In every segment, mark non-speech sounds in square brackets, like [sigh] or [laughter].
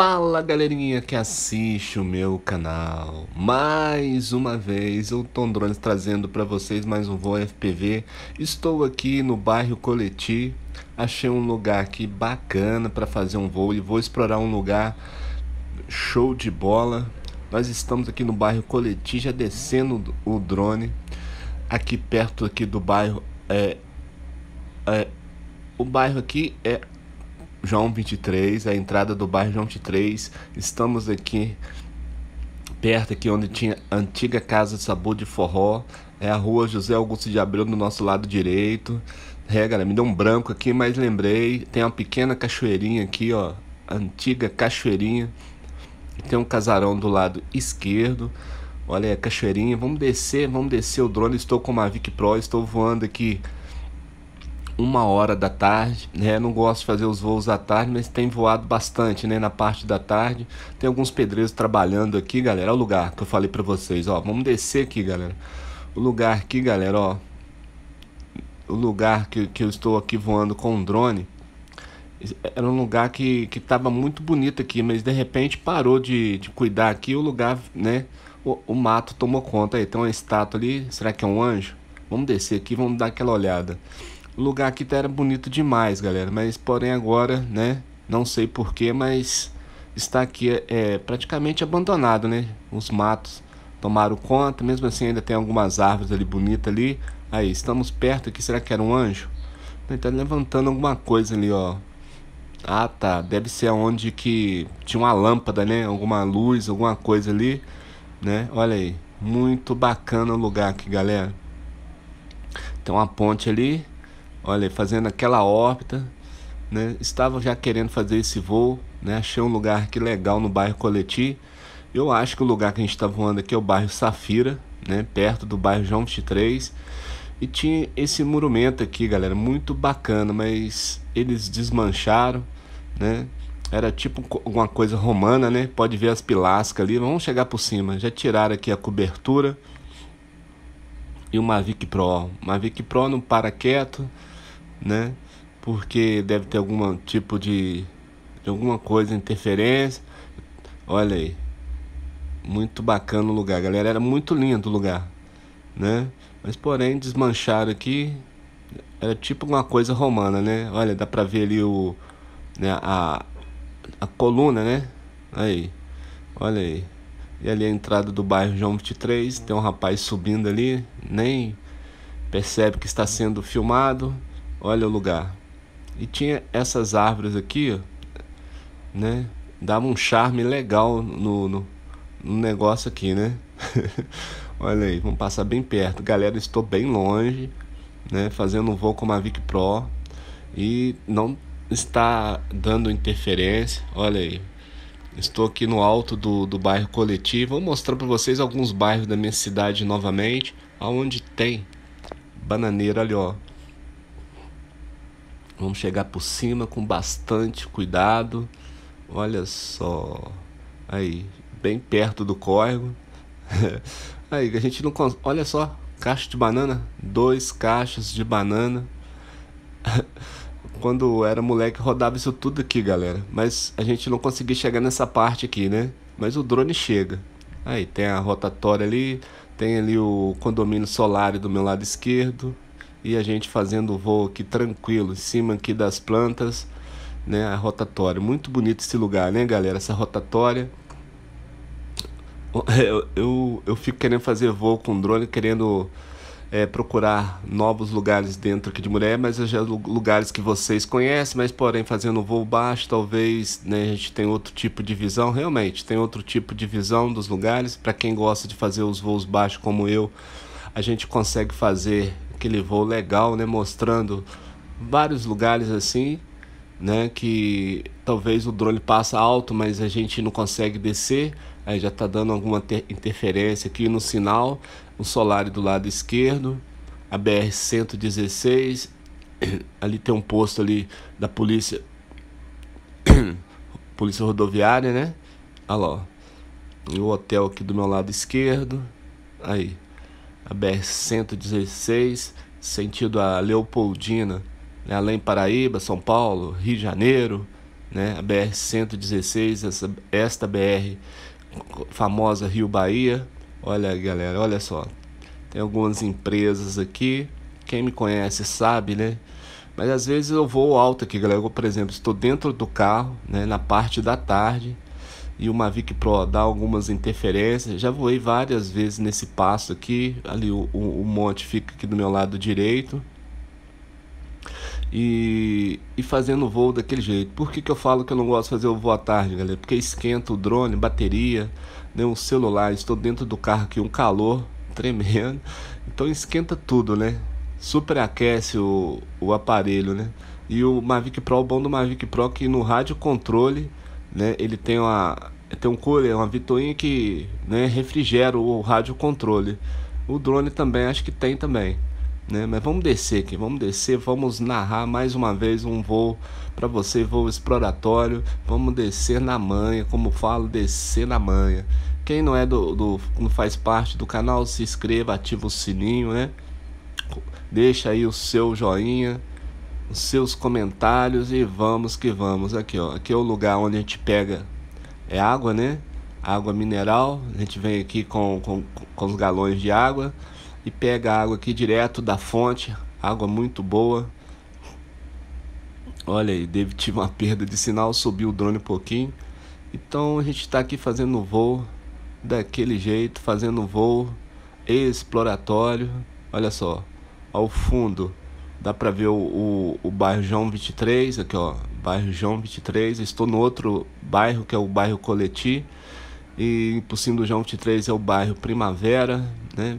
Fala galerinha que assiste o meu canal. Mais uma vez eu Tom Drones trazendo para vocês mais um voo FPV. Estou aqui no bairro Coleti. Achei um lugar aqui bacana para fazer um voo e vou explorar um lugar show de bola. Nós estamos aqui no bairro Coleti, já descendo o drone aqui perto aqui do bairro é, é o bairro aqui é João 23, a entrada do bairro João 23. Estamos aqui perto aqui onde tinha a antiga casa de sabor de forró. É a rua José Augusto de Abreu do nosso lado direito. É, né? galera, me deu um branco aqui, mas lembrei. Tem uma pequena cachoeirinha aqui, ó. Antiga cachoeirinha. Tem um casarão do lado esquerdo. Olha aí a cachoeirinha. Vamos descer, vamos descer o drone. Estou com uma Mavic Pro, estou voando aqui uma hora da tarde, né? Não gosto de fazer os voos à tarde, mas tem voado bastante, né? Na parte da tarde. Tem alguns pedreiros trabalhando aqui, galera. Olha o lugar que eu falei para vocês, ó. Vamos descer aqui, galera. O lugar aqui, galera, ó. O lugar que, que eu estou aqui voando com um drone. Era um lugar que, que tava muito bonito aqui, mas de repente parou de, de cuidar aqui. O lugar, né? O, o mato tomou conta aí. Tem uma estátua ali. Será que é um anjo? Vamos descer aqui, vamos dar aquela olhada. O lugar aqui tá, era bonito demais, galera, mas porém agora, né, não sei porquê, mas está aqui é, praticamente abandonado, né? Os matos tomaram conta, mesmo assim ainda tem algumas árvores ali bonitas ali. Aí, estamos perto aqui, será que era um anjo? Ele tá levantando alguma coisa ali, ó. Ah, tá, deve ser onde que tinha uma lâmpada, né? Alguma luz, alguma coisa ali, né? Olha aí, muito bacana o lugar aqui, galera. Tem uma ponte ali, olha, fazendo aquela órbita, né? Estava já querendo fazer esse voo, né? Achei um lugar aqui legal no bairro Coleti. Eu acho que o lugar que a gente está voando aqui é o bairro Safira, né? Perto do bairro João 23. E tinha esse monumento aqui, galera, muito bacana, mas eles desmancharam, né? Era tipo alguma coisa romana, né? Pode ver as pilascas ali. Vamos chegar por cima. Já tiraram aqui a cobertura. E o Mavic Pro. O Mavic Pro não para quieto né? Porque deve ter algum tipo de, de alguma coisa, interferência. Olha aí. Muito bacana o lugar, galera. Era muito lindo o lugar, né? Mas porém desmancharam aqui. Era tipo uma coisa romana, né? Olha, dá pra ver ali o né, a, a coluna, né? Aí. Olha aí. E ali a entrada do bairro João 23, tem um rapaz subindo ali, nem percebe que está sendo filmado. Olha o lugar. E tinha essas árvores aqui, ó, né? Dava um charme legal no, no, no negócio aqui, né? [laughs] Olha aí, vamos passar bem perto. Galera, estou bem longe, né? Fazendo um voo com uma Vic Pro e não está dando interferência. Olha aí, estou aqui no alto do, do bairro Coletivo. Vou mostrar para vocês alguns bairros da minha cidade novamente, aonde tem bananeira ali, ó. Vamos chegar por cima com bastante cuidado. Olha só. Aí, bem perto do córrego. [laughs] Aí, a gente não Olha só, caixa de banana. Dois caixas de banana. [laughs] Quando era moleque, rodava isso tudo aqui, galera. Mas a gente não conseguia chegar nessa parte aqui, né? Mas o drone chega. Aí, tem a rotatória ali. Tem ali o condomínio solar do meu lado esquerdo e a gente fazendo o voo aqui tranquilo, em cima aqui das plantas, né, a rotatória. Muito bonito esse lugar, né, galera? Essa rotatória. [laughs] Eu, eu, eu fico querendo fazer voo com drone, querendo é, procurar novos lugares dentro aqui de Muré, mas já lugares que vocês conhecem, mas porém fazendo voo baixo, talvez né, a gente tem outro tipo de visão, realmente tem outro tipo de visão dos lugares. Para quem gosta de fazer os voos baixos como eu, a gente consegue fazer aquele voo legal, né? Mostrando vários lugares assim, né? Que talvez o drone passa alto, mas a gente não consegue descer. Aí já tá dando alguma interferência aqui no sinal. O solar do lado esquerdo, a BR 116. [clears throat] Ali tem um posto ali da polícia, [clears throat] polícia rodoviária, né? Olha lá, ó. E o hotel aqui do meu lado esquerdo. Aí a BR-116, sentido a Leopoldina, né? além Paraíba, São Paulo, Rio de Janeiro, né? a BR-116, essa, esta BR famosa Rio-Bahia. Olha, galera, olha só, tem algumas empresas aqui, quem me conhece sabe, né? Mas às vezes eu vou alto aqui, galera. Eu, por exemplo, estou dentro do carro, né, na parte da tarde, e o Mavic Pro dá algumas interferências. Já voei várias vezes nesse passo aqui, ali o, o, o monte fica aqui do meu lado direito. E, e fazendo o voo daquele jeito. Por que, que eu falo que eu não gosto de fazer o voo à tarde, galera? Porque esquenta o drone, bateria, né, o celular. Estou dentro do carro aqui, um calor tremendo. Então esquenta tudo, né? Superaquece o, o aparelho, né? E o Mavic Pro, o bom do Mavic Pro é que no rádio controle né? Ele tem uma tem um cooler, uma vitoinha que né, refrigera o rádio controle. O drone também acho que tem também, né? Mas vamos descer aqui, vamos descer, vamos narrar mais uma vez um voo para você, voo exploratório. Vamos descer na manhã, como falo, descer na manhã. Quem não é do, do não faz parte do canal, se inscreva, ativa o sininho, né? Deixa aí o seu joinha os seus comentários e vamos que vamos. Aqui, ó. Aqui é o lugar onde a gente pega é água, né? Água mineral. A gente vem aqui com, com, com os galões de água e pega água aqui direto da fonte. Água muito boa. Olha aí, deve tive uma perda de sinal, subiu o drone um pouquinho. Então a gente está aqui fazendo voo daquele jeito, fazendo voo exploratório. Olha só, ao fundo Dá pra ver o, o, o bairro João 23, aqui ó, bairro João 23. Estou no outro bairro que é o bairro Coleti. E por cima do João 23 é o bairro Primavera, né?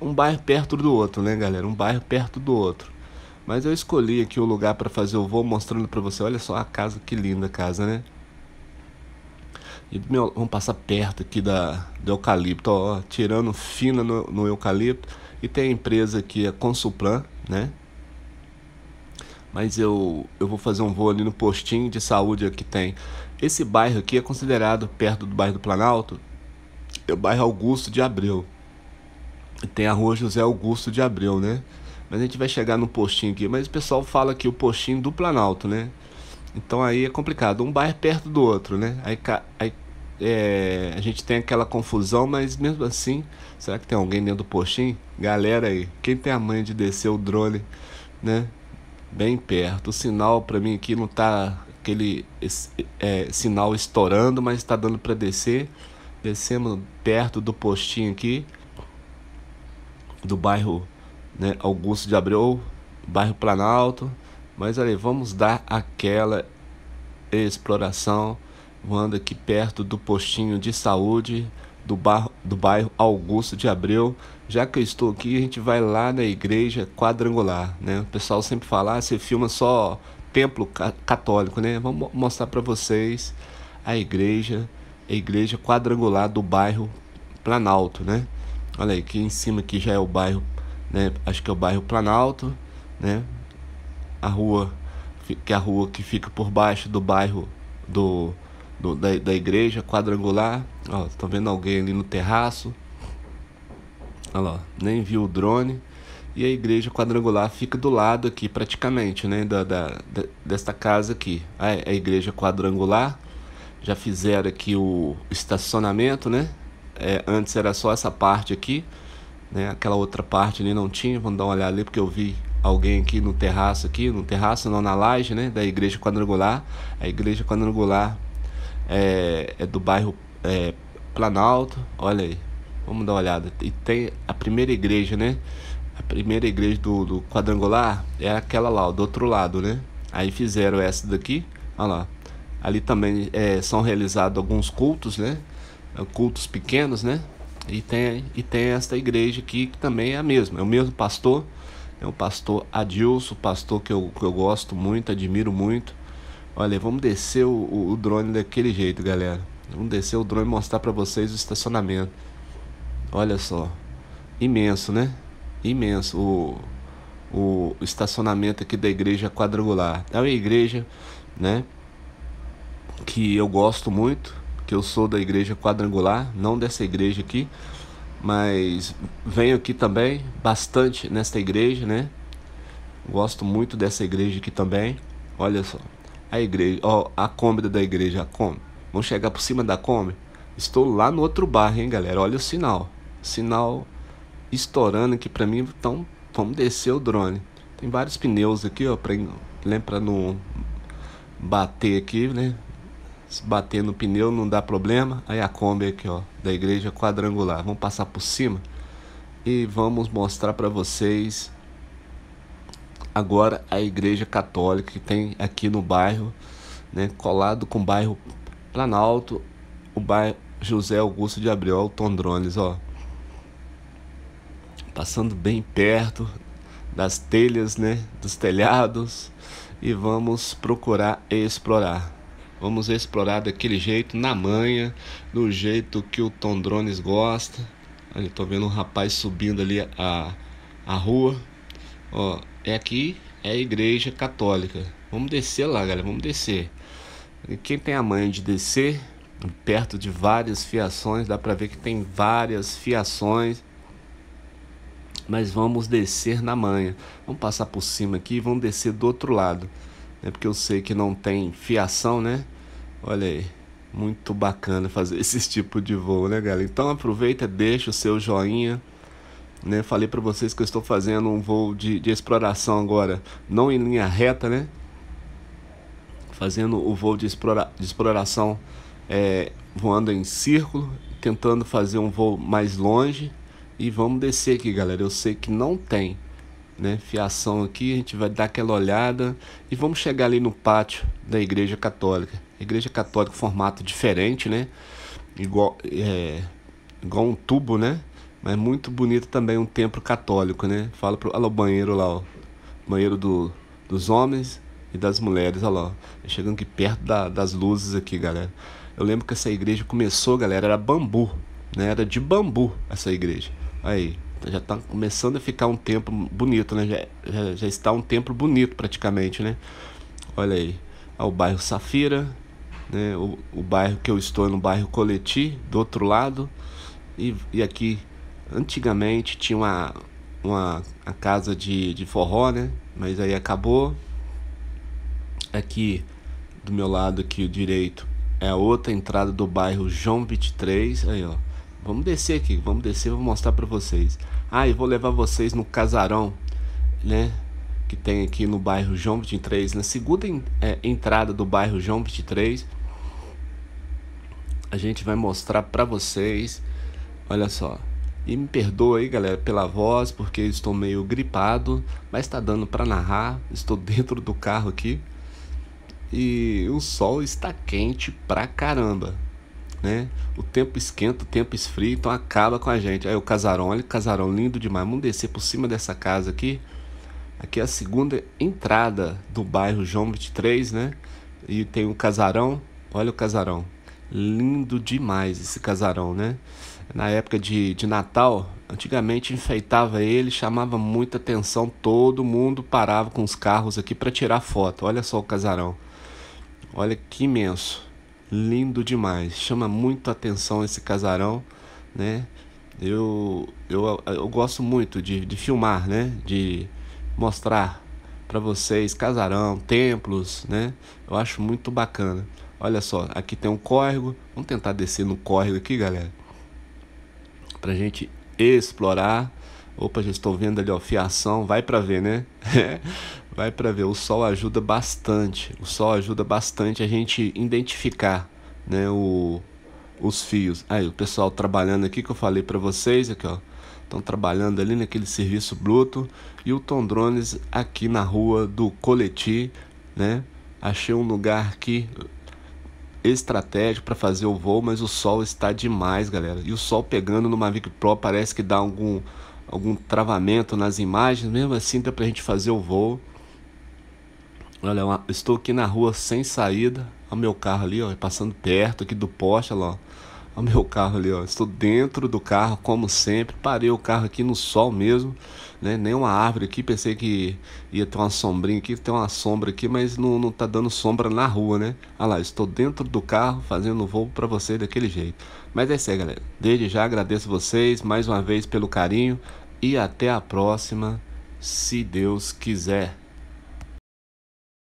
Um bairro perto do outro, né, galera? Um bairro perto do outro. Mas eu escolhi aqui o lugar para fazer o voo, mostrando para você. Olha só a casa, que linda casa, né? E meu, vamos passar perto aqui da, do eucalipto, ó, tirando fina no, no eucalipto. E tem a empresa aqui, a é Consulplan, né? mas eu, eu vou fazer um voo ali no postinho de saúde que tem. Esse bairro aqui é considerado, perto do bairro do Planalto, é o bairro Augusto de Abreu. Tem a rua José Augusto de Abreu, né? Mas a gente vai chegar no postinho aqui. Mas o pessoal fala que o postinho do Planalto, né? Então aí é complicado. Um bairro perto do outro, né? Aí, aí é, a gente tem aquela confusão, mas mesmo assim, será que tem alguém dentro do postinho? Galera aí, quem tem a mãe de descer o drone, né? bem perto. O sinal para mim aqui não tá aquele é, sinal estourando, mas está dando para descer. Descemos perto do postinho aqui do bairro né, Augusto de Abreu, bairro Planalto. Mas ali vamos dar aquela exploração voando aqui perto do postinho de saúde do, bar, do bairro Augusto de Abreu. Já que eu estou aqui, a gente vai lá na igreja quadrangular, né? O pessoal sempre fala, ah, você filma só templo católico, né? Vamos mostrar para vocês a igreja, a igreja quadrangular do bairro Planalto, né? Olha aí, aqui em cima aqui já é o bairro, né? Acho que é o bairro Planalto, né? A rua que é a rua que fica por baixo do bairro do do, da, da igreja quadrangular. Ó, estão vendo alguém ali no terraço. Olha lá, nem viu o drone. E a igreja quadrangular fica do lado aqui, praticamente, né? Da, da, da desta casa aqui. A, a igreja quadrangular. Já fizeram aqui o estacionamento, né? É, antes era só essa parte aqui. Né? Aquela outra parte ali não tinha. Vamos dar uma olhada ali, porque eu vi alguém aqui no terraço aqui, no terraço não na laje, né, da igreja quadrangular. A igreja quadrangular é, é do bairro é, Planalto. Olha aí, vamos dar uma olhada. E tem a primeira igreja, né? A primeira igreja do, do quadrangular é aquela lá, do outro lado, né? Aí fizeram essa daqui, olha lá. Ali também é, são realizados alguns cultos, né? Cultos pequenos, né? E tem, e tem esta igreja aqui que também é a mesma, é o mesmo pastor, é o pastor Adilson, pastor que eu, que eu gosto muito, admiro muito. Olha, vamos descer o, o drone daquele jeito, galera. Vamos descer o drone e mostrar para vocês o estacionamento. Olha só. Imenso, né? Imenso o, o estacionamento aqui da igreja quadrangular. É uma igreja, né? Que eu gosto muito, que eu sou da igreja quadrangular, não dessa igreja aqui, mas venho aqui também bastante nesta igreja, né? Gosto muito dessa igreja aqui também. Olha só, a igreja, ó, a Kombi da igreja, a Kombi. Vamos chegar por cima da Kombi? Estou lá no outro bairro, hein, galera? Olha o sinal. Sinal estourando aqui pra mim, então vamos descer o drone. Tem vários pneus aqui, ó, pra, né, pra não bater aqui, né? Se bater no pneu não dá problema. Aí a Kombi aqui, ó, da igreja quadrangular. Vamos passar por cima e vamos mostrar para vocês agora a igreja católica que tem aqui no bairro, né, colado com o bairro Planalto, o bairro José Augusto de Abreu Tondrones, ó. Passando bem perto das telhas, né, dos telhados e vamos procurar explorar. Vamos explorar daquele jeito, na manha, do jeito que o Tondrones gosta. Ali tô vendo um rapaz subindo ali a, a rua. Ó, é aqui é a igreja católica. Vamos descer lá, galera, vamos descer. E quem tem a manha de descer, perto de várias fiações, dá para ver que tem várias fiações. Mas vamos descer na manha. Vamos passar por cima aqui e vamos descer do outro lado. É porque eu sei que não tem fiação, né? Olha aí. Muito bacana fazer [laughs] esse tipo de voo, né, galera? Então aproveita, deixa o seu joinha né? Falei para vocês que eu estou fazendo um voo de, de exploração agora, não em linha reta, né? Fazendo o voo de, explora, de exploração é, voando em círculo, tentando fazer um voo mais longe. E vamos descer aqui, galera. Eu sei que não tem né, fiação aqui, a gente vai dar aquela olhada e vamos chegar ali no pátio da Igreja Católica. Igreja Católica, formato diferente, né? Igual, é, igual um tubo, né? Mas muito bonito também um templo católico, né? Fala pro. Olha o banheiro lá, ó. Banheiro do, dos homens e das mulheres, olha lá. Tá ó. Chegando aqui perto da, das luzes aqui, galera. Eu lembro que essa igreja começou, galera, era bambu. Né? Era de bambu essa igreja. Aí, já tá começando a ficar um templo bonito, né? Já, já, já, está um templo bonito praticamente, né? Olha aí, ah, o bairro Safira, né? O, o bairro que eu estou é no bairro Coleti, do outro lado, e, e aqui Antigamente tinha uma, uma, uma casa de, de forró, né? Mas aí acabou. Aqui do meu lado aqui o direito é a outra entrada do bairro João 23. Aí, ó. Vamos descer aqui, vamos descer, vou mostrar para vocês. Ah, e vou levar vocês no casarão, né? Que tem aqui no bairro João 23, na segunda é, entrada do bairro João 23. A gente vai mostrar para vocês. Olha só. E me perdoa aí, galera, pela voz, porque estou meio gripado, mas tá dando para narrar. Estou [laughs] dentro do carro aqui. E o sol está quente pra caramba, né? O tempo esquenta, o tempo esfria, então acaba com a gente. Aí o casarão, olha, o casarão lindo demais. Vamos descer por cima dessa casa aqui. Aqui é a segunda entrada do bairro João 23, né? E tem um casarão, olha o casarão. Lindo demais esse casarão, né? na época de, de Natal, antigamente enfeitava ele, chamava muita atenção, todo mundo parava com os carros aqui para tirar foto. Olha só o casarão. Olha que imenso. Lindo demais. Chama muito atenção esse casarão, né? Eu, eu, eu gosto muito de, de filmar, né? De mostrar para vocês casarão, templos, né? Eu acho muito bacana. Olha só, aqui tem um córrego. Vamos tentar descer no córrego aqui, galera para a gente explorar. Opa, já estou vendo ali, ó, fiação, vai para ver, né? [laughs] vai para ver, o sol ajuda bastante, o sol ajuda bastante a gente identificar, né, o, os fios. Aí, o pessoal trabalhando aqui que eu falei para vocês, aqui, ó, estão trabalhando ali naquele serviço bruto, e o Tondrones aqui na rua do Coleti, né, achei um lugar aqui estratégico para fazer o voo, mas o sol está demais, galera. E o sol pegando no Mavic Pro parece que dá algum, algum travamento nas imagens, mesmo assim dá para a gente fazer o voo. Olha, estou aqui na rua sem saída, o meu carro ali, ó, passando perto aqui do poste, olha lá, ó. Olha o meu carro ali, ó. Estou dentro do carro, como sempre. Parei o carro aqui no sol mesmo, né? Nenhuma árvore aqui. Pensei que ia ter uma sombrinha aqui, tem uma sombra aqui, mas não, não tá dando sombra na rua, né? Olha lá, estou dentro do carro fazendo voo para vocês daquele jeito. Mas é isso aí, galera. Desde já agradeço vocês mais uma vez pelo carinho e até a próxima, se Deus quiser.